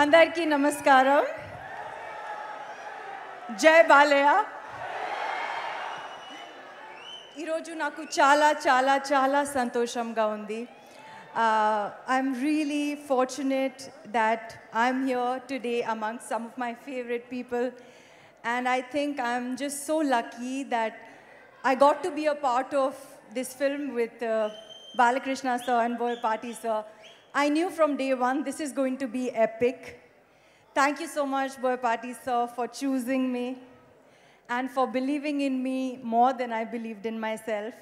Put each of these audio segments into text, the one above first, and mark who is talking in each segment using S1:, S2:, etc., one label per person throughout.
S1: అందరికీ నమస్కారం జై బాలయ్య ఈరోజు నాకు చాలా చాలా చాలా సంతోషంగా ఉంది I'm really fortunate that I'm here today among some of my favourite people and I think I'm just so lucky that I got to be a part of this film with uh, Balakrishna sir and Boy Party sir. I knew from day one this is going to be epic. Thank you so much, Boyapati sir, for choosing me and for believing in me more than I believed in myself.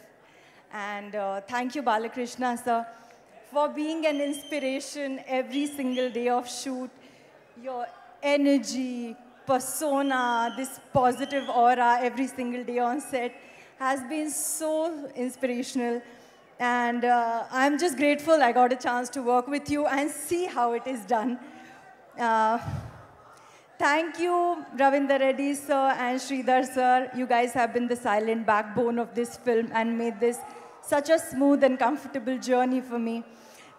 S1: And uh, thank you, Balakrishna sir, for being an inspiration every single day of shoot. Your energy, persona, this positive aura every single day on set has been so inspirational. And uh, I'm just grateful I got a chance to work with you and see how it is done. Uh, thank you, Ravindra Reddy sir and Sridhar sir. You guys have been the silent backbone of this film and made this such a smooth and comfortable journey for me.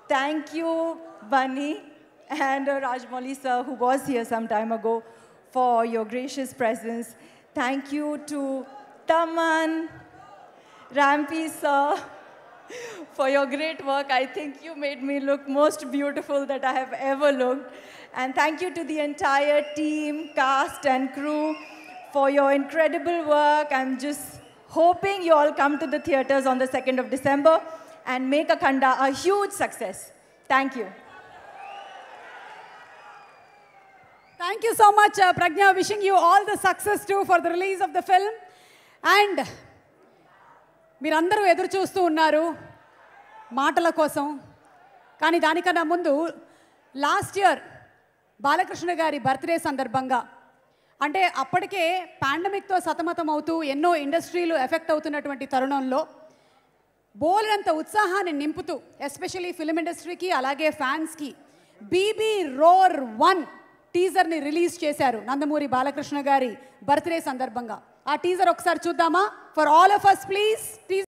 S1: Thank you, Bunny and uh, Rajmoli sir, who was here some time ago, for your gracious presence. Thank you to Taman, Rampi sir, for your great work. I think you made me look most beautiful that I have ever looked. And thank you to the entire team, cast and crew for your incredible work. I'm just hoping you all come to the theaters on the 2nd of December and make Akhanda a huge success. Thank you.
S2: Thank you so much, uh, Pragya. Wishing you all the success too for the release of the film. And మీరందరూ ఎదురు చూస్తూ ఉన్నారు మాటల కోసం కానీ దానికన్నా ముందు last year Balakrishna గారి బర్త్డే సందర్భంగా అంటే అప్పటికే పాండమిక్తో సతమతం అవుతూ ఎన్నో ఇండస్ట్రీలు ఎఫెక్ట్ అవుతున్నటువంటి తరుణంలో బోలినంత ఉత్సాహాన్ని నింపుతూ ఎస్పెషలీ ఫిలిం ఇండస్ట్రీకి అలాగే ఫ్యాన్స్కి బీబీ రోర్ వన్ టీజర్ని రిలీజ్ చేశారు నందమూరి బాలకృష్ణ గారి బర్త్డే సందర్భంగా ఆ టీజర్ ఒకసారి చూద్దామా for all of us please